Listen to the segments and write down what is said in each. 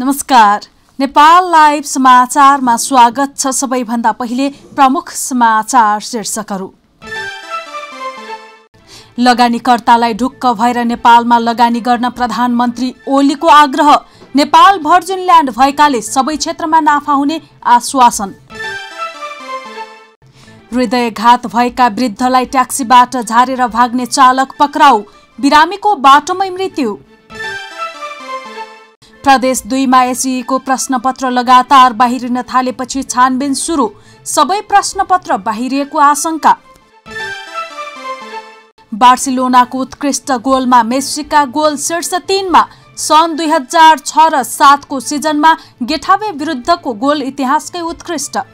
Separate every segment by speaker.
Speaker 1: नमस्कार नेपाल लाइभ समाचारमा स्वागत छ सबैभन्दा पहिले प्रमुख समाचार शीर्षकहरू लगानीकर्तालाई ढुक्क भएर नेपालमा लगानी गर्न प्रधानमन्त्री ओलीको आग्रह नेपाल ल्यान्ड भएकाले सबै क्षेत्रमा नाफा हुने आश्वासन हृदयघात भएका वृद्धलाई ट्याक्सीबाट झारेर भाग्ने चालक पक्राउ बिरामीको बाटोमै मृत्यु प्रदेश दुईमा एसिईको प्रश्नपत्र लगातार बाहिरिन थालेपछि छानबिन सुरु सबै प्रश्नपत्र बाहिरिएको आशंका बार्सिलोनाको उत्कृष्ट गोलमा मेस्सीका गोल शीर्ष तीनमा सन् दुई हजार छ र सातको सिजनमा गेठावे विरुद्धको गोल इतिहासकै उत्कृष्ट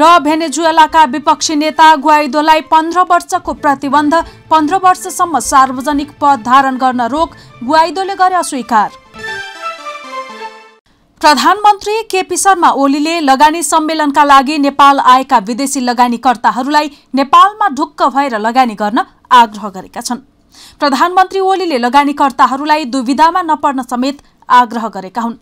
Speaker 1: र भेनेजुएलाका विपक्षी नेता ग्वाइदोलाई पन्ध्र वर्षको प्रतिबन्ध पन्ध्र वर्षसम्म सार्वजनिक पद धारण गर्न रोक ग्वाइदोले गरे अस्वीकार प्रधानमन्त्री केपी शर्मा ओलीले लगानी सम्मेलनका लागि नेपाल आएका विदेशी लगानीकर्ताहरूलाई नेपालमा ढुक्क भएर लगानी गर्न आग्रह गरेका छन् प्रधानमन्त्री ओलीले लगानीकर्ताहरूलाई दुविधामा नपर्न समेत आग्रह गरेका हुन्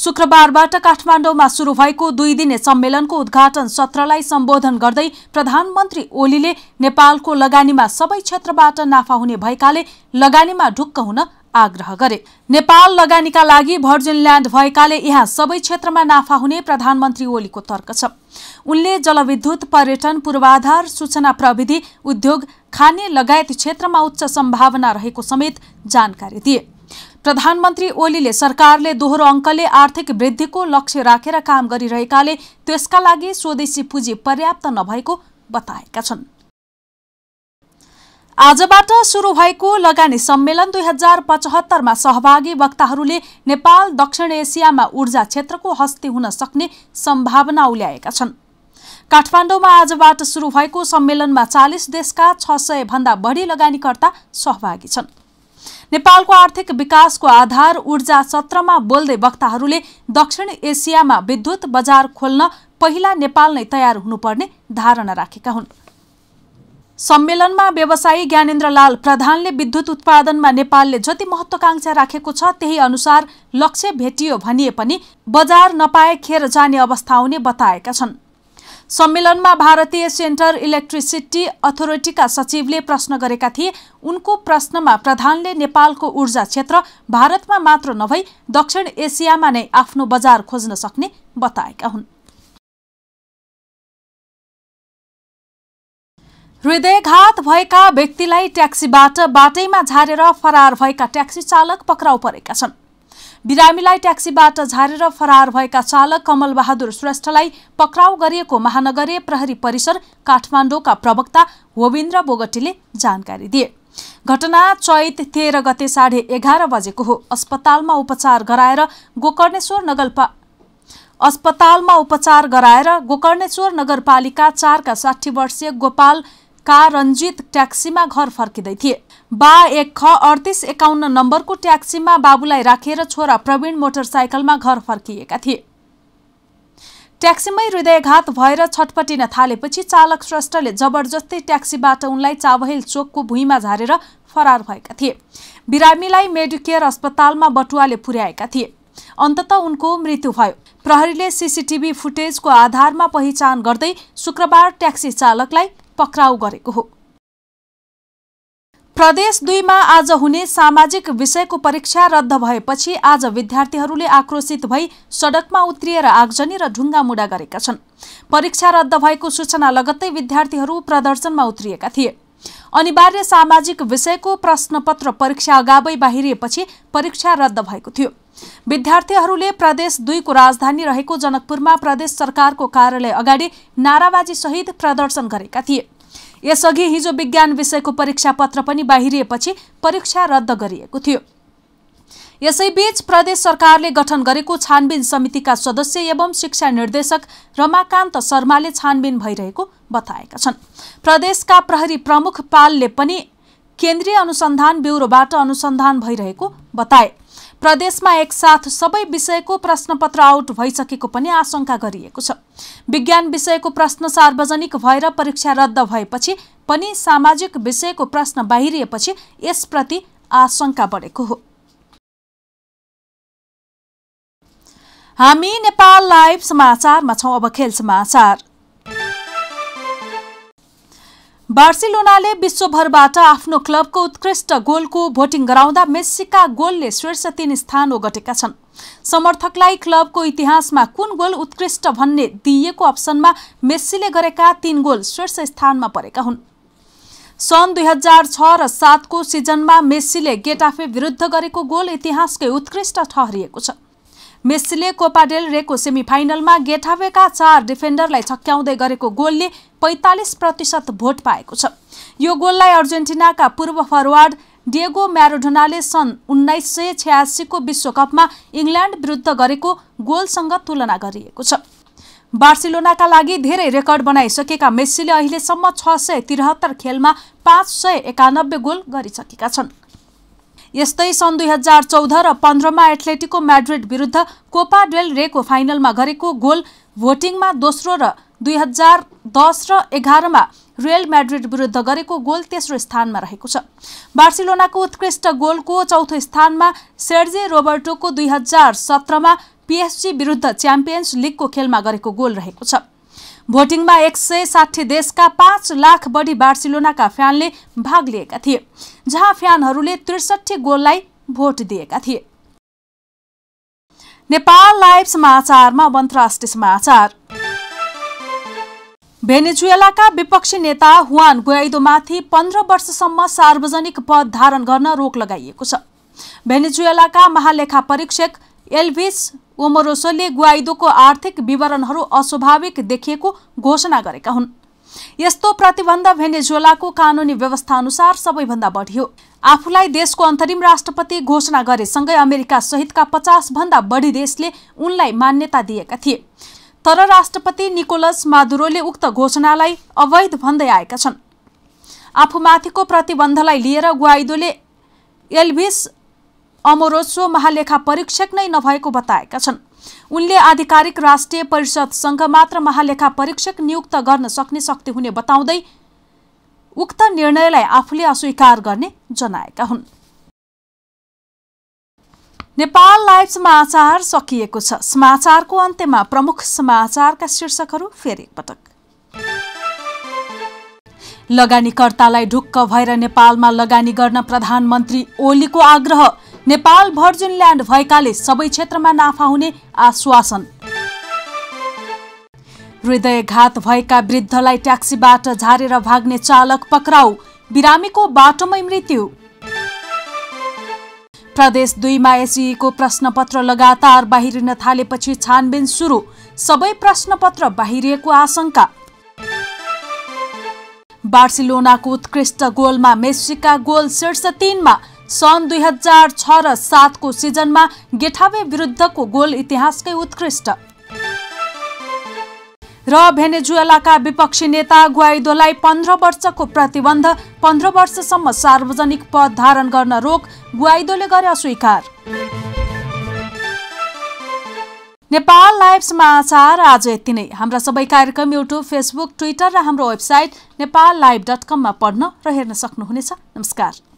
Speaker 1: शुक्रबारबाट काठमाडौँमा शुरू भएको दुई दिने सम्मेलनको उद्घाटन सत्रलाई सम्बोधन गर्दै प्रधानमन्त्री ओलीले नेपालको लगानीमा सबै क्षेत्रबाट नाफा हुने भएकाले लगानीमा ढुक्क हुन आग्रह गरे नेपाल लगानीका लागि भर्जिन ल्यान्ड भएकाले यहाँ सबै क्षेत्रमा नाफा हुने प्रधानमन्त्री ओलीको तर्क छ उनले जलविद्युत पर्यटन पूर्वाधार सूचना प्रविधि उद्योग खाने लगायत क्षेत्रमा उच्च सम्भावना रहेको समेत जानकारी दिए प्रधानमन्त्री ओलीले सरकारले दोहोरो अङ्कले आर्थिक वृद्धिको लक्ष्य राखेर काम गरिरहेकाले त्यसका लागि स्वदेशी पुँजी पर्याप्त नभएको बताएका छन् आजबाट सुरु भएको लगानी सम्मेलन दुई हजार पचहत्तरमा सहभागी वक्ताहरूले नेपाल दक्षिण एसियामा ऊर्जा क्षेत्रको हस्ती हुन सक्ने सम्भावना उल्याएका छन् काठमाडौँमा आजबाट सुरु भएको सम्मेलनमा चालिस देशका छ सय भन्दा बढी लगानीकर्ता सहभागी छन् नेपालको आर्थिक विकासको आधार ऊर्जा सत्रमा बोल्दै वक्ताहरूले दक्षिण एसियामा विद्युत बजार खोल्न पहिला नेपाल नै तयार हुनुपर्ने धारणा राखेका हुन् सम्मेलनमा व्यवसायी ज्ञानेन्द्रलाल प्रधानले विद्युत उत्पादनमा नेपालले जति महत्वाकांक्षा राखेको छ त्यही अनुसार लक्ष्य भेटियो भनिए पनि बजार नपाए खेर जाने अवस्था आउने बताएका छन् सम्मेलनमा भारतीय सेन्टर इलेक्ट्रिसिटी अथोरिटीका सचिवले प्रश्न गरेका थिए उनको प्रश्नमा प्रधानले नेपालको ऊर्जा क्षेत्र भारतमा मात्र नभई दक्षिण एसियामा नै आफ्नो बजार खोज्न सक्ने बताएका हुन् हृदयघात भएका व्यक्तिलाई ट्याक्सीबाट बाटैमा झारेर फरार भएका ट्याक्सी चालक पक्राउ परेका छन् बिरामीलाई ट्याक्सीबाट झारेर फरार भएका चालक कमल बहादुर श्रेष्ठलाई पक्राउ गरिएको महानगरीय प्रहरी परिसर काठमाडौँका प्रवक्ता होविन्द्र बोगटीले जानकारी दिए घटना चैत तेह्र गते साढे एघार बजेको हो अस्पतालमा उपचार गराएर गोकर्णेश्वर नगरपा अस्पतालमा उपचार गराएर गोकर्णेश्वर नगरपालिका चारका साठी वर्षीय गोपाल का ट्याक्सीमा घर फर्किँदै थिए बा एक ख अडतिस एकाउन्न नम्बरको ट्याक्सीमा बाबुलाई राखेर छोरा प्रवीण मोटरसाइकलमा घर फर्किएका थिए ट्याक्सीमै हृदयघात भएर छटपटिन थालेपछि चालक श्रेष्ठले जबरजस्ती ट्याक्सीबाट उनलाई चावहेल चोकको भुइँमा झारेर फरार भएका थिए बिरामीलाई मेडिकेयर अस्पतालमा बटुवाले पुर्याएका थिए अन्तत उनको मृत्यु भयो प्रहरीले सिसिटिभी फुटेजको आधारमा पहिचान गर्दै शुक्रबार ट्याक्सी चालकलाई पक्राउ गरेको हो प्रदेश दुईमा आज हुने सामाजिक विषयको परीक्षा रद्द भएपछि आज विद्यार्थीहरूले आक्रोशित भई सडकमा उत्रिएर आगजनी र ढुङ्गामुडा गरेका छन् परीक्षा रद्द भएको सूचना लगत्तै विद्यार्थीहरू प्रदर्शनमा उत्रिएका थिए अनिवार्य सामाजिक विषयको प्रश्नपत्र परीक्षा अगावै बाहिरिएपछि परीक्षा रद्द भएको थियो विद्यार्थीहरूले प्रदेश दुईको राजधानी रहेको जनकपुरमा प्रदेश सरकारको कार्यालय अगाडि नाराबाजी सहित प्रदर्शन गरेका थिए यसअघि हिजो विज्ञान विषयको परीक्षा पत्र पनि बाहिरिएपछि परीक्षा रद्द गरिएको थियो यसैबीच प्रदेश सरकारले गठन गरेको छानबिन समितिका सदस्य एवं शिक्षा निर्देशक रमाकान्त शर्माले छानबिन भइरहेको बताएका छन् प्रदेशका प्रहरी प्रमुख पालले पनि केन्द्रीय अनुसन्धान ब्युरोबाट अनुसन्धान भइरहेको बताए प्रदेशमा एकसाथ सबै विषयको प्रश्नपत्र आउट भइसकेको पनि आशंका गरिएको छ विज्ञान विषयको प्रश्न सार्वजनिक भएर परीक्षा रद्द भएपछि पनि सामाजिक विषयको प्रश्न बाहिरिएपछि यसप्रति आशंका बढेको हो हामी नेपाल लाइभ समाचारमा छौँ अब खेल समाचार बार्सिलोनाले विश्वभरबाट आफ्नो क्लबको उत्कृष्ट गोलको भोटिङ गराउँदा मेस्सीका गोलले शीर्ष तीन स्थान ओगटेका छन् समर्थकलाई क्लबको इतिहासमा कुन गोल उत्कृष्ट भन्ने दिइएको अप्सनमा मेस्सीले गरेका तीन गोल शीर्ष स्थानमा परेका हुन् सन् दुई हजार छ र सातको सिजनमा मेस्सीले गेटाफे विरुद्ध गरेको गोल इतिहासकै उत्कृष्ट ठहरिएको छ मेस्सीले कोपाडेल रेको सेमिफाइनलमा गेठावेका चार डिफेन्डरलाई छक्क्याउँदै गरेको गोलले पैँतालिस प्रतिशत भोट पाएको छ यो गोललाई अर्जेन्टिनाका पूर्व फरवार्ड डिएगो म्यारोडोनाले सन् उन्नाइस सय छ्यासीको विश्वकपमा इङ्ल्यान्ड विरुद्ध गरेको गोलसँग तुलना गरिएको छ बार्सिलोनाका लागि धेरै रेकर्ड बनाइसकेका मेस्सीले अहिलेसम्म छ सय त्रिहत्तर खेलमा पाँच सय एकानब्बे गोल गरिसकेका छन् यस्तै सन् दुई हजार चौध र पन्ध्रमा एथलेटिको म्याड्रिड विरुद्ध कोपा डेल रेको फाइनलमा गरेको गोल भोटिङमा दोस्रो र दुई हजार दस र एघारमा रियल म्याड्रिड विरुद्ध गरेको गोल तेस्रो स्थानमा रहेको छ बार्सिलोनाको उत्कृष्ट गोलको चौथो स्थानमा सेर्जे रोबर्टोको दुई हजार सत्रमा पिएसजी विरुद्ध च्याम्पियन्स लिगको खेलमा गरेको गोल रहेको छ भोटिङमा एक सय साठी देशका पाँच लाख बढी बार्सिलोनाका फ्यानले भाग लिएका थिए जहाँ फ्यानहरूले त्रिसठी गोललाई भोट दिएका थिए नेपाल लाइभ समाचारमा अन्तर्राष्ट्रिय समाचार भेनेजुएलाका विपक्षी नेता हुआन गुयाइदोमाथि पन्ध्र वर्षसम्म सार्वजनिक पद धारण गर्न रोक लगाइएको छ भेनेजुएलाका महालेखा परीक्षक एल्भिस ओमरोसोले ग्वाइदोको आर्थिक विवरणहरू अस्वाभाविक देखिएको घोषणा गरेका हुन् यस्तो प्रतिबन्ध कानुनी व्यवस्था अनुसार सबैभन्दा बढी हो आफूलाई देशको अन्तरिम राष्ट्रपति घोषणा गरेसँगै अमेरिका सहितका पचासभन्दा बढी देशले उनलाई मान्यता दिएका थिए तर राष्ट्रपति निकोलस मादुरोले उक्त घोषणालाई अवैध भन्दै आएका छन् आफूमाथिको प्रतिबन्धलाई लिएर ग्वाइदोले एल्भिस अमरोत्सव महालेखा परीक्षक नै नभएको बताएका छन् उनले आधिकारिक राष्ट्रिय परिषदसँग मात्र महालेखा परीक्षक नियुक्त गर्न सक्ने शक्ति हुने बताउँदै उक्त निर्णयलाई आफूले अस्वीकार गर्ने जनाएका हुन् नेपाल लाइभ समाचार सकिएको छ समाचारको अन्त्यमा प्रमुख समाचारका शीर्षकहरू फेरि एकपटक लगानीकर्तालाई ढुक्क भएर नेपालमा लगानी गर्न प्रधानमन्त्री ओलीको आग्रह नेपाल भर्जिन ल्यान्ड भएकाले सबै क्षेत्रमा नाफा हुने आश्वासन हृदयघात भएका वृद्धलाई ट्याक्सीबाट झारेर भाग्ने चालक पक्राउ बिरामीको बाटोमै मृत्यु प्रदेश दुईमा एसिईको प्रश्नपत्र लगातार बाहिरिन थालेपछि छानबिन सुरु सबै प्रश्नपत्र बाहिरिएको आशंका बार्सिलोनाको उत्कृष्ट गोलमा मेस्सीका गोल शीर्ष तीनमा सन् दुई हजार छ र सातको सिजनमा गेठावे विरुद्धको गोल इतिहासकै उत्कृष्ट र भेनेजुएलाका विपक्षी नेता ग्वाइदोलाई पन्ध्र वर्षको प्रतिबन्ध पन्ध्र वर्षसम्म सार्वजनिक पद धारण गर्न रोक ग्वाइदोले गरे स्वीकार नेपाल लाइभ समाचार आज यति नै हाम्रा सबै कार्यक्रम युट्युब फेसबुक ट्विटर र हाम्रो वेबसाइट नेपाल लाइभ डट कममा पढ्न र हेर्न सक्नुहुनेछ नमस्कार